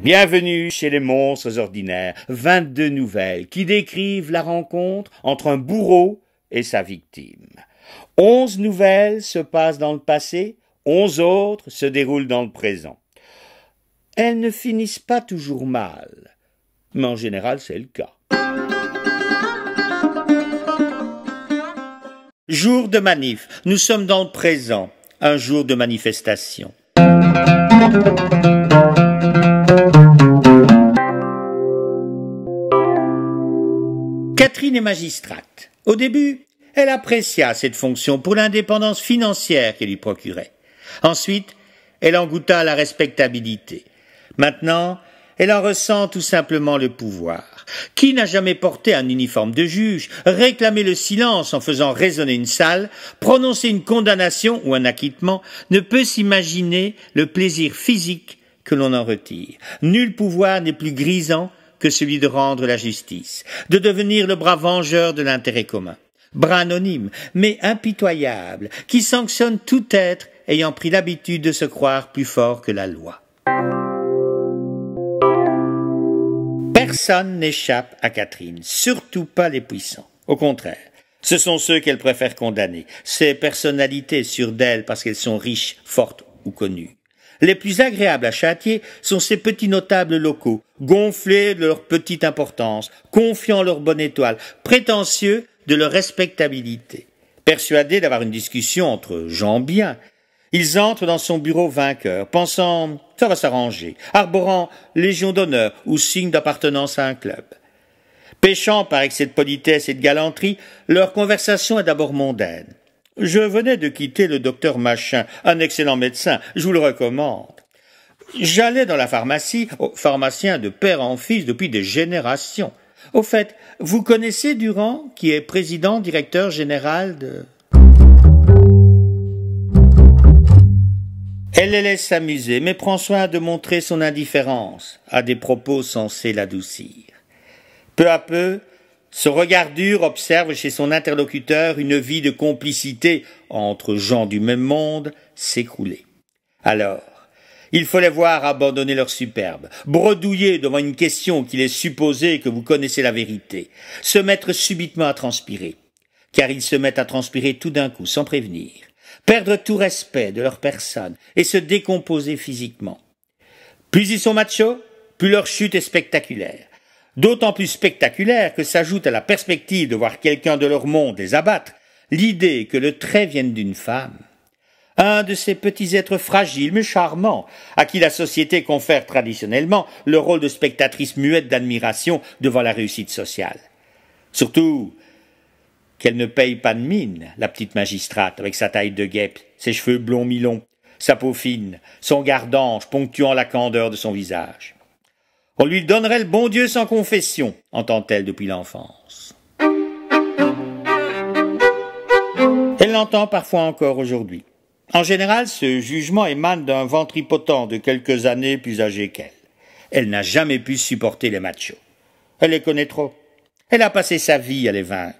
Bienvenue chez les monstres ordinaires, 22 nouvelles qui décrivent la rencontre entre un bourreau et sa victime. 11 nouvelles se passent dans le passé, 11 autres se déroulent dans le présent. Elles ne finissent pas toujours mal, mais en général c'est le cas. Jour de manif. Nous sommes dans le présent, un jour de manifestation. Catherine est magistrate. Au début, elle apprécia cette fonction pour l'indépendance financière qu'elle lui procurait. Ensuite, elle en goûta la respectabilité. Maintenant, elle en ressent tout simplement le pouvoir. Qui n'a jamais porté un uniforme de juge, réclamé le silence en faisant résonner une salle, prononcé une condamnation ou un acquittement, ne peut s'imaginer le plaisir physique que l'on en retire. Nul pouvoir n'est plus grisant que celui de rendre la justice, de devenir le bras vengeur de l'intérêt commun. Bras anonyme, mais impitoyable, qui sanctionne tout être ayant pris l'habitude de se croire plus fort que la loi. Personne n'échappe à Catherine, surtout pas les puissants. Au contraire, ce sont ceux qu'elle préfère condamner, ces personnalités sûres d'elle parce qu'elles sont riches, fortes ou connues. Les plus agréables à châtier sont ces petits notables locaux, gonflés de leur petite importance, confiants leur bonne étoile, prétentieux de leur respectabilité. Persuadés d'avoir une discussion entre gens bien, ils entrent dans son bureau vainqueur, pensant ça va s'arranger, arborant légion d'honneur ou signe d'appartenance à un club. Pêchant par excès de politesse et de galanterie, leur conversation est d'abord mondaine. Je venais de quitter le docteur Machin, un excellent médecin, je vous le recommande. J'allais dans la pharmacie, pharmacien de père en fils depuis des générations. Au fait, vous connaissez Durand, qui est président directeur général de... Elle les laisse s'amuser, mais prend soin de montrer son indifférence à des propos censés l'adoucir. Peu à peu, ce regard dur observe chez son interlocuteur une vie de complicité entre gens du même monde s'écouler. Alors, il faut les voir abandonner leur superbe, bredouiller devant une question qu'il est supposé que vous connaissez la vérité, se mettre subitement à transpirer, car ils se mettent à transpirer tout d'un coup, sans prévenir perdre tout respect de leur personne et se décomposer physiquement. Plus ils sont machos, plus leur chute est spectaculaire. D'autant plus spectaculaire que s'ajoute à la perspective de voir quelqu'un de leur monde les abattre l'idée que le trait vienne d'une femme. Un de ces petits êtres fragiles mais charmants, à qui la société confère traditionnellement le rôle de spectatrice muette d'admiration devant la réussite sociale. Surtout, qu'elle ne paye pas de mine, la petite magistrate, avec sa taille de guêpe, ses cheveux blonds milons longs sa peau fine, son gardange ponctuant la candeur de son visage. On lui donnerait le bon Dieu sans confession, entend-elle depuis l'enfance. Elle l'entend parfois encore aujourd'hui. En général, ce jugement émane d'un ventripotent de quelques années plus âgé qu'elle. elle n'a jamais pu supporter les machos. Elle les connaît trop. Elle a passé sa vie à les vaincre.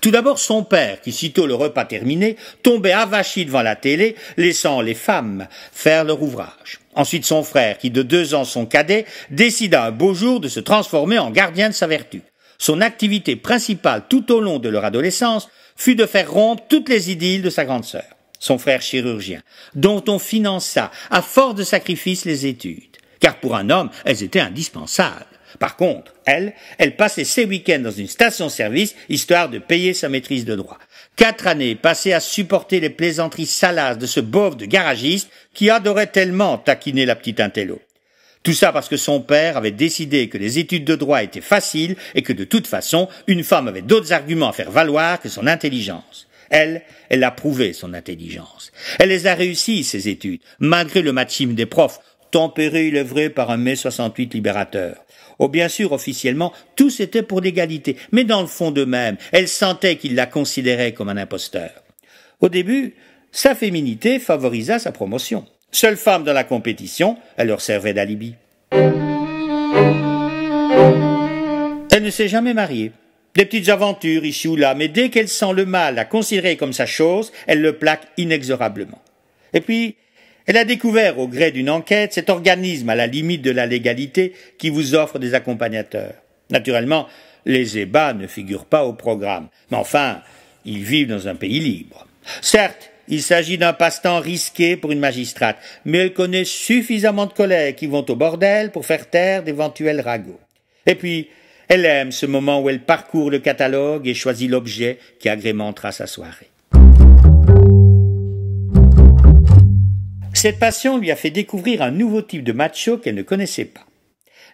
Tout d'abord son père, qui, sitôt le repas terminé, tombait avachi devant la télé, laissant les femmes faire leur ouvrage. Ensuite son frère, qui de deux ans son cadet, décida un beau jour de se transformer en gardien de sa vertu. Son activité principale tout au long de leur adolescence fut de faire rompre toutes les idylles de sa grande sœur, son frère chirurgien, dont on finança, à force de sacrifices, les études, car pour un homme, elles étaient indispensables. Par contre, elle, elle passait ses week-ends dans une station-service, histoire de payer sa maîtrise de droit. Quatre années passées à supporter les plaisanteries salaces de ce bove de garagiste qui adorait tellement taquiner la petite intello. Tout ça parce que son père avait décidé que les études de droit étaient faciles et que de toute façon, une femme avait d'autres arguments à faire valoir que son intelligence. Elle, elle a prouvé son intelligence. Elle les a réussies, ses études, malgré le machisme des profs, tempéré, il est vrai, par un mai 68 libérateur. Oh, bien sûr, officiellement, tout c'était pour l'égalité, mais dans le fond d'eux-mêmes, elle sentait qu'il la considérait comme un imposteur. Au début, sa féminité favorisa sa promotion. Seule femme dans la compétition, elle leur servait d'alibi. Elle ne s'est jamais mariée. Des petites aventures ici ou là, mais dès qu'elle sent le mal à considérer comme sa chose, elle le plaque inexorablement. Et puis, elle a découvert, au gré d'une enquête, cet organisme à la limite de la légalité qui vous offre des accompagnateurs. Naturellement, les ébats ne figurent pas au programme, mais enfin, ils vivent dans un pays libre. Certes, il s'agit d'un passe-temps risqué pour une magistrate, mais elle connaît suffisamment de collègues qui vont au bordel pour faire taire d'éventuels ragots. Et puis, elle aime ce moment où elle parcourt le catalogue et choisit l'objet qui agrémentera sa soirée. Cette passion lui a fait découvrir un nouveau type de macho qu'elle ne connaissait pas.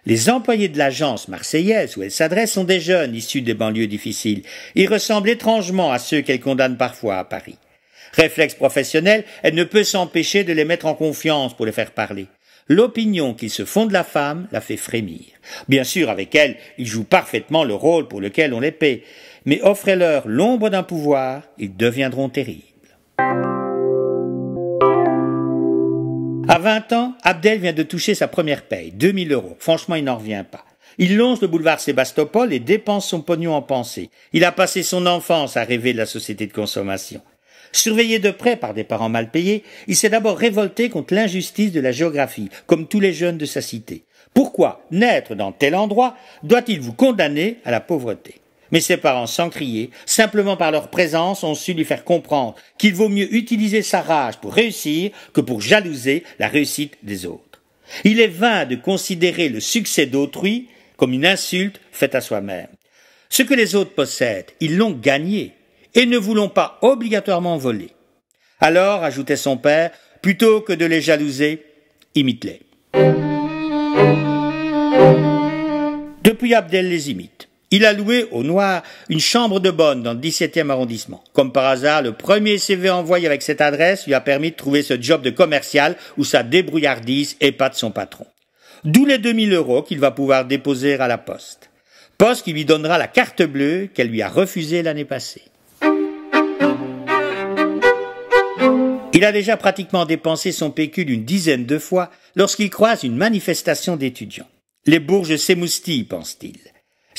Les employés de l'agence marseillaise où elle s'adresse sont des jeunes issus des banlieues difficiles. Ils ressemblent étrangement à ceux qu'elle condamne parfois à Paris. Réflexe professionnel, elle ne peut s'empêcher de les mettre en confiance pour les faire parler. L'opinion qu'ils se font de la femme la fait frémir. Bien sûr, avec elle, ils jouent parfaitement le rôle pour lequel on les paie, mais offrez-leur l'ombre d'un pouvoir, ils deviendront terribles. À 20 ans, Abdel vient de toucher sa première paye, 2000 euros. Franchement, il n'en revient pas. Il longe le boulevard Sébastopol et dépense son pognon en pensée. Il a passé son enfance à rêver de la société de consommation. Surveillé de près par des parents mal payés, il s'est d'abord révolté contre l'injustice de la géographie, comme tous les jeunes de sa cité. Pourquoi naître dans tel endroit doit-il vous condamner à la pauvreté mais ses parents, sans crier, simplement par leur présence, ont su lui faire comprendre qu'il vaut mieux utiliser sa rage pour réussir que pour jalouser la réussite des autres. Il est vain de considérer le succès d'autrui comme une insulte faite à soi-même. Ce que les autres possèdent, ils l'ont gagné et ne voulons pas obligatoirement voler. Alors, ajoutait son père, plutôt que de les jalouser, imite-les. Depuis Abdel les imite. Il a loué au noir une chambre de bonne dans le 17e arrondissement. Comme par hasard, le premier CV envoyé avec cette adresse lui a permis de trouver ce job de commercial où sa débrouillardise épate son patron. D'où les 2000 euros qu'il va pouvoir déposer à la poste. Poste qui lui donnera la carte bleue qu'elle lui a refusée l'année passée. Il a déjà pratiquement dépensé son pécule une dizaine de fois lorsqu'il croise une manifestation d'étudiants. Les bourges s'émoustillent, pense-t-il.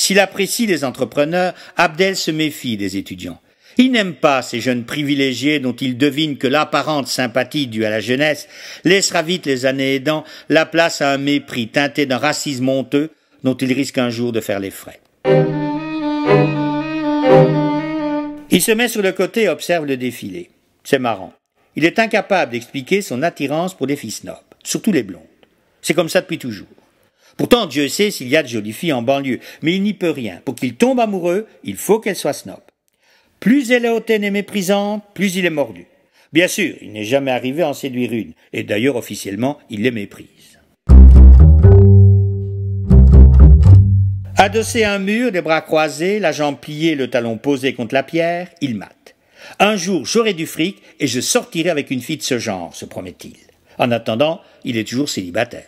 S'il apprécie les entrepreneurs, Abdel se méfie des étudiants. Il n'aime pas ces jeunes privilégiés dont il devine que l'apparente sympathie due à la jeunesse laissera vite les années aidant la place à un mépris teinté d'un racisme honteux dont il risque un jour de faire les frais. Il se met sur le côté et observe le défilé. C'est marrant. Il est incapable d'expliquer son attirance pour les fils nobles, surtout les blondes. C'est comme ça depuis toujours. Pourtant, Dieu sait s'il y a de jolies filles en banlieue, mais il n'y peut rien. Pour qu'il tombe amoureux, il faut qu'elle soit snob. Plus elle est hautaine et méprisante, plus il est mordu. Bien sûr, il n'est jamais arrivé à en séduire une, et d'ailleurs officiellement, il les méprise. Adossé à un mur, les bras croisés, la jambe pliée, le talon posé contre la pierre, il mate. Un jour, j'aurai du fric et je sortirai avec une fille de ce genre, se promet-il. En attendant, il est toujours célibataire.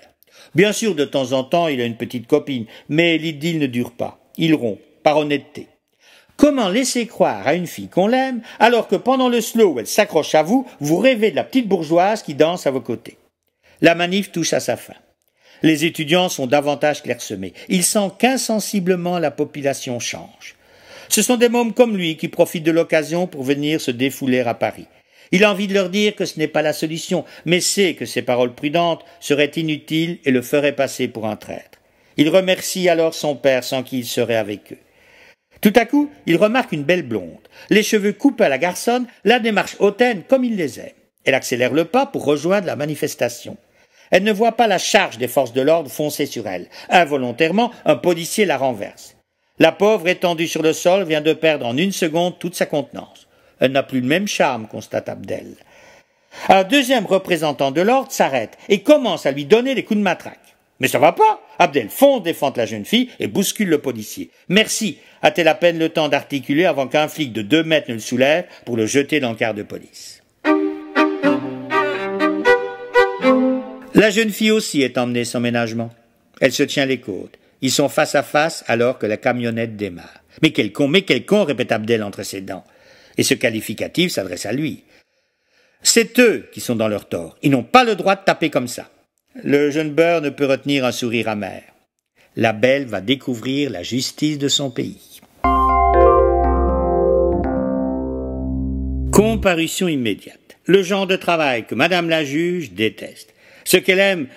Bien sûr, de temps en temps, il a une petite copine, mais l'idylle ne dure pas. Il rompt, par honnêteté. Comment laisser croire à une fille qu'on l'aime, alors que pendant le slow où elle s'accroche à vous, vous rêvez de la petite bourgeoise qui danse à vos côtés La manif touche à sa fin. Les étudiants sont davantage clairsemés. Il sent qu'insensiblement la population change. Ce sont des mômes comme lui qui profitent de l'occasion pour venir se défouler à Paris. Il a envie de leur dire que ce n'est pas la solution, mais sait que ces paroles prudentes seraient inutiles et le feraient passer pour un traître. Il remercie alors son père sans qu'il serait avec eux. Tout à coup, il remarque une belle blonde, les cheveux coupés à la garçonne, la démarche hautaine comme il les aime. Elle accélère le pas pour rejoindre la manifestation. Elle ne voit pas la charge des forces de l'ordre foncer sur elle. Involontairement, un policier la renverse. La pauvre, étendue sur le sol, vient de perdre en une seconde toute sa contenance. Elle n'a plus le même charme, constate Abdel. Un deuxième représentant de l'ordre s'arrête et commence à lui donner des coups de matraque. Mais ça va pas. Abdel fond, défend la jeune fille et bouscule le policier. Merci, a-t-elle à peine le temps d'articuler avant qu'un flic de deux mètres ne le soulève pour le jeter dans le quart de police. La jeune fille aussi est emmenée sans ménagement. Elle se tient les côtes. Ils sont face à face alors que la camionnette démarre. Mais quel con, mais quel con, répète Abdel entre ses dents et ce qualificatif s'adresse à lui. C'est eux qui sont dans leur tort, ils n'ont pas le droit de taper comme ça. Le jeune beurre ne peut retenir un sourire amer. La belle va découvrir la justice de son pays. Comparution immédiate. Le genre de travail que Madame la juge déteste. Ce qu'elle aime,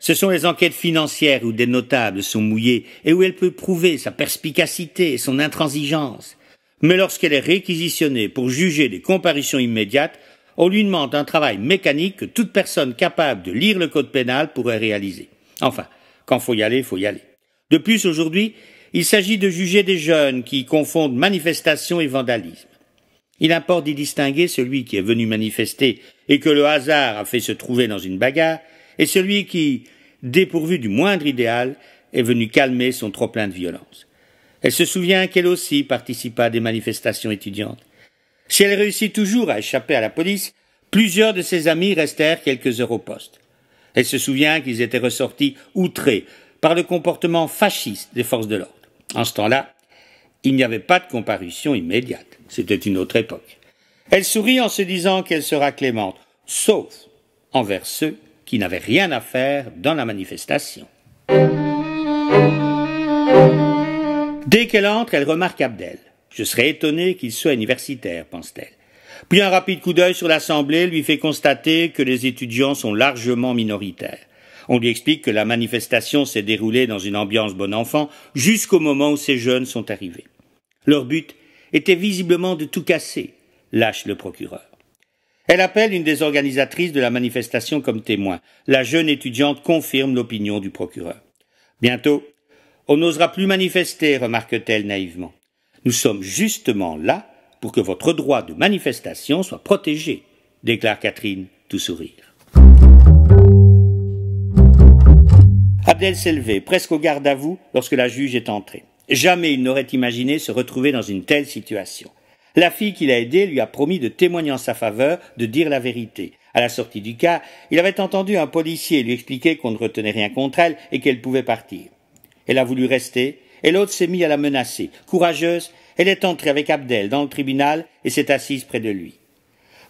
ce sont les enquêtes financières où des notables sont mouillés et où elle peut prouver sa perspicacité et son intransigeance mais lorsqu'elle est réquisitionnée pour juger des comparitions immédiates, on lui demande un travail mécanique que toute personne capable de lire le code pénal pourrait réaliser. Enfin, quand faut y aller, faut y aller. De plus, aujourd'hui, il s'agit de juger des jeunes qui confondent manifestation et vandalisme. Il importe d'y distinguer celui qui est venu manifester et que le hasard a fait se trouver dans une bagarre, et celui qui, dépourvu du moindre idéal, est venu calmer son trop-plein de violence. Elle se souvient qu'elle aussi participa à des manifestations étudiantes. Si elle réussit toujours à échapper à la police, plusieurs de ses amis restèrent quelques heures au poste. Elle se souvient qu'ils étaient ressortis outrés par le comportement fasciste des forces de l'ordre. En ce temps-là, il n'y avait pas de comparution immédiate. C'était une autre époque. Elle sourit en se disant qu'elle sera clémente, sauf envers ceux qui n'avaient rien à faire dans la manifestation. Dès qu'elle entre, elle remarque Abdel. Je serais étonné qu'il soit universitaire, pense-t-elle. Puis un rapide coup d'œil sur l'Assemblée lui fait constater que les étudiants sont largement minoritaires. On lui explique que la manifestation s'est déroulée dans une ambiance bon enfant jusqu'au moment où ces jeunes sont arrivés. Leur but était visiblement de tout casser, lâche le procureur. Elle appelle une des organisatrices de la manifestation comme témoin. La jeune étudiante confirme l'opinion du procureur. Bientôt, on n'osera plus manifester, remarque-t-elle naïvement. Nous sommes justement là pour que votre droit de manifestation soit protégé, déclare Catherine, tout sourire. Abdel s'est levé, presque au garde à vous, lorsque la juge est entrée. Jamais il n'aurait imaginé se retrouver dans une telle situation. La fille qu'il a aidée lui a promis de témoigner en sa faveur, de dire la vérité. À la sortie du cas, il avait entendu un policier lui expliquer qu'on ne retenait rien contre elle et qu'elle pouvait partir. Elle a voulu rester, et l'autre s'est mis à la menacer. Courageuse, elle est entrée avec Abdel dans le tribunal et s'est assise près de lui.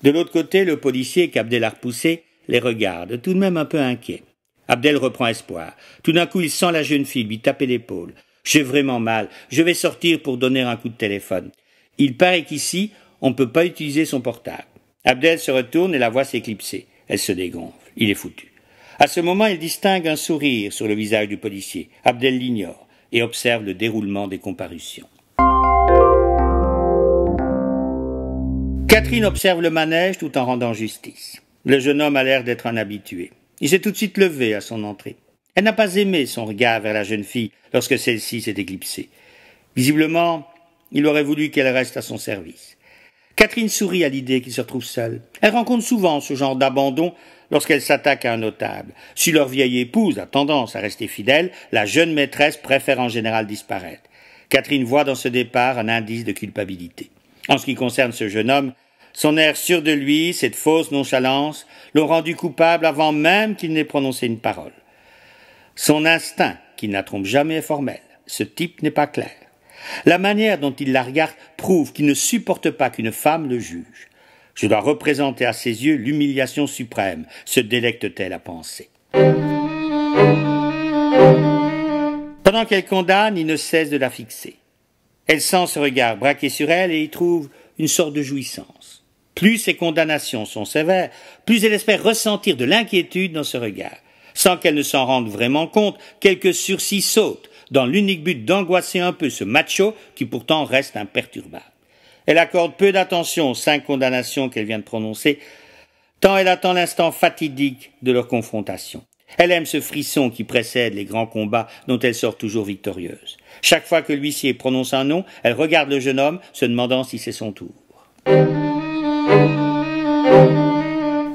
De l'autre côté, le policier qu'Abdel a repoussé les regarde, tout de même un peu inquiet. Abdel reprend espoir. Tout d'un coup, il sent la jeune fille lui taper l'épaule. J'ai vraiment mal. Je vais sortir pour donner un coup de téléphone. Il paraît qu'ici, on ne peut pas utiliser son portable. Abdel se retourne et la voix s'éclipser. Elle se dégonfle. Il est foutu. À ce moment, il distingue un sourire sur le visage du policier. Abdel l'ignore et observe le déroulement des comparutions. Catherine observe le manège tout en rendant justice. Le jeune homme a l'air d'être un habitué. Il s'est tout de suite levé à son entrée. Elle n'a pas aimé son regard vers la jeune fille lorsque celle-ci s'est éclipsée. Visiblement, il aurait voulu qu'elle reste à son service. Catherine sourit à l'idée qu'il se retrouve seul. Elle rencontre souvent ce genre d'abandon lorsqu'elle s'attaque à un notable. Si leur vieille épouse a tendance à rester fidèle, la jeune maîtresse préfère en général disparaître. Catherine voit dans ce départ un indice de culpabilité. En ce qui concerne ce jeune homme, son air sûr de lui, cette fausse nonchalance, l'ont rendu coupable avant même qu'il n'ait prononcé une parole. Son instinct, qui ne la trompe jamais, est formel. Ce type n'est pas clair. La manière dont il la regarde prouve qu'il ne supporte pas qu'une femme le juge. Je dois représenter à ses yeux l'humiliation suprême, se délecte-t-elle à penser. Pendant qu'elle condamne, il ne cesse de la fixer. Elle sent ce regard braqué sur elle et y trouve une sorte de jouissance. Plus ses condamnations sont sévères, plus elle espère ressentir de l'inquiétude dans ce regard, sans qu'elle ne s'en rende vraiment compte, quelques sursis sautent, dans l'unique but d'angoisser un peu ce macho qui pourtant reste imperturbable. Elle accorde peu d'attention aux cinq condamnations qu'elle vient de prononcer, tant elle attend l'instant fatidique de leur confrontation. Elle aime ce frisson qui précède les grands combats dont elle sort toujours victorieuse. Chaque fois que l'huissier prononce un nom, elle regarde le jeune homme, se demandant si c'est son tour.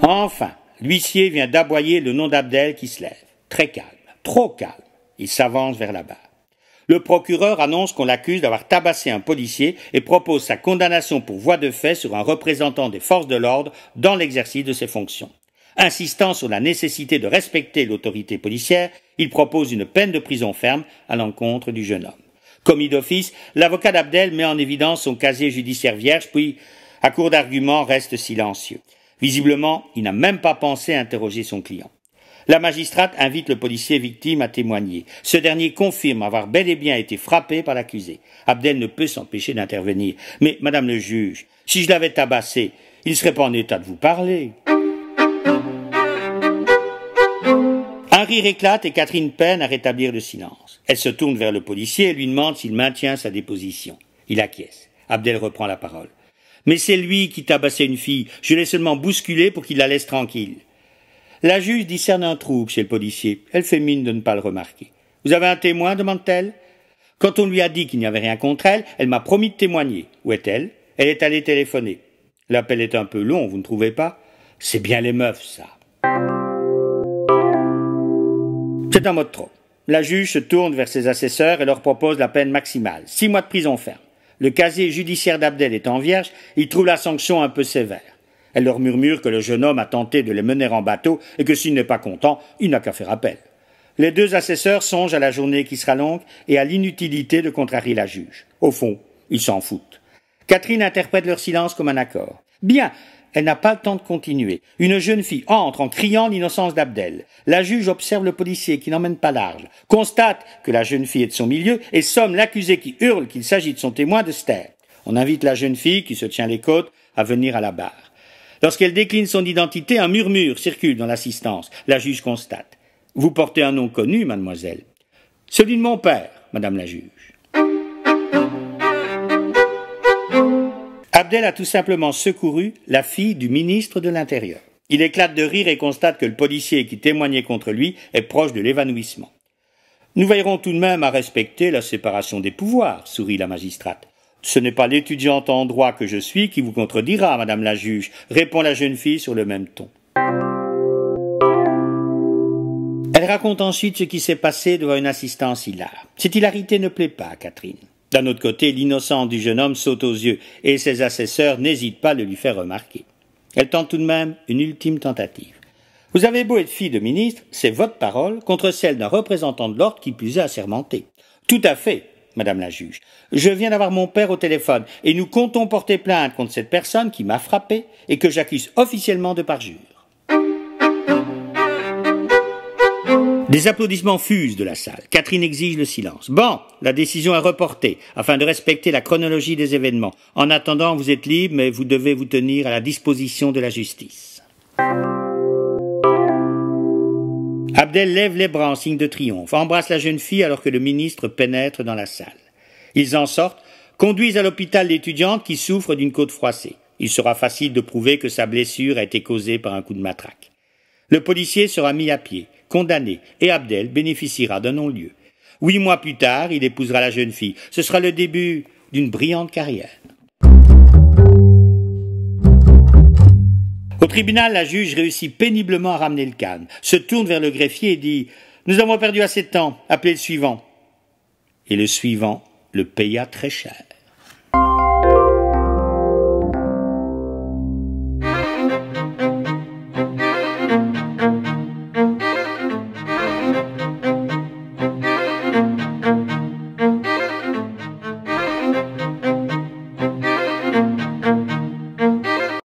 Enfin, l'huissier vient d'aboyer le nom d'Abdel qui se lève, très calme, trop calme. Il s'avance vers la barre. Le procureur annonce qu'on l'accuse d'avoir tabassé un policier et propose sa condamnation pour voie de fait sur un représentant des forces de l'ordre dans l'exercice de ses fonctions. Insistant sur la nécessité de respecter l'autorité policière, il propose une peine de prison ferme à l'encontre du jeune homme. Commis d'office, l'avocat d'Abdel met en évidence son casier judiciaire vierge, puis, à court d'arguments, reste silencieux. Visiblement, il n'a même pas pensé à interroger son client. La magistrate invite le policier victime à témoigner. Ce dernier confirme avoir bel et bien été frappé par l'accusé. Abdel ne peut s'empêcher d'intervenir. Mais, madame le juge, si je l'avais tabassé, il ne serait pas en état de vous parler. Un rire éclate et Catherine peine à rétablir le silence. Elle se tourne vers le policier et lui demande s'il maintient sa déposition. Il acquiesce. Abdel reprend la parole. Mais c'est lui qui tabassait une fille. Je l'ai seulement bousculé pour qu'il la laisse tranquille. La juge discerne un trouble chez le policier. Elle fait mine de ne pas le remarquer. Vous avez un témoin demande-t-elle. Quand on lui a dit qu'il n'y avait rien contre elle, elle m'a promis de témoigner. Où est-elle Elle est allée téléphoner. L'appel est un peu long, vous ne trouvez pas C'est bien les meufs, ça. C'est un mot de trop. La juge se tourne vers ses assesseurs et leur propose la peine maximale, six mois de prison ferme. Le casier judiciaire d'Abdel étant vierge, il trouve la sanction un peu sévère. Elle leur murmure que le jeune homme a tenté de les mener en bateau et que s'il n'est pas content, il n'a qu'à faire appel. Les deux assesseurs songent à la journée qui sera longue et à l'inutilité de contrarier la juge. Au fond, ils s'en foutent. Catherine interprète leur silence comme un accord. Bien, elle n'a pas le temps de continuer. Une jeune fille entre en criant l'innocence d'Abdel. La juge observe le policier qui n'emmène pas large, constate que la jeune fille est de son milieu et somme l'accusé qui hurle qu'il s'agit de son témoin de ster. On invite la jeune fille, qui se tient les côtes, à venir à la barre. Lorsqu'elle décline son identité, un murmure circule dans l'assistance. La juge constate. Vous portez un nom connu, mademoiselle. Celui de mon père, madame la juge. Abdel a tout simplement secouru la fille du ministre de l'Intérieur. Il éclate de rire et constate que le policier qui témoignait contre lui est proche de l'évanouissement. Nous veillerons tout de même à respecter la séparation des pouvoirs, sourit la magistrate. Ce n'est pas l'étudiante en droit que je suis qui vous contredira, madame la juge, répond la jeune fille sur le même ton. Elle raconte ensuite ce qui s'est passé devant une assistance hilar. Cette hilarité ne plaît pas à Catherine. D'un autre côté, l'innocence du jeune homme saute aux yeux, et ses assesseurs n'hésitent pas à le lui faire remarquer. Elle tente tout de même une ultime tentative. Vous avez beau être fille de ministre, c'est votre parole contre celle d'un représentant de l'ordre qui plus est assermenté. Tout à fait, Madame la juge. Je viens d'avoir mon père au téléphone et nous comptons porter plainte contre cette personne qui m'a frappé et que j'accuse officiellement de parjure. Des applaudissements fusent de la salle. Catherine exige le silence. Bon, la décision est reportée afin de respecter la chronologie des événements. En attendant, vous êtes libre, mais vous devez vous tenir à la disposition de la justice. Abdel lève les bras en signe de triomphe, embrasse la jeune fille alors que le ministre pénètre dans la salle. Ils en sortent, conduisent à l'hôpital l'étudiante qui souffre d'une côte froissée. Il sera facile de prouver que sa blessure a été causée par un coup de matraque. Le policier sera mis à pied, condamné, et Abdel bénéficiera d'un non-lieu. Huit mois plus tard, il épousera la jeune fille. Ce sera le début d'une brillante carrière. Au tribunal, la juge réussit péniblement à ramener le calme, se tourne vers le greffier et dit Nous avons perdu assez de temps, appelez le suivant. Et le suivant le paya très cher.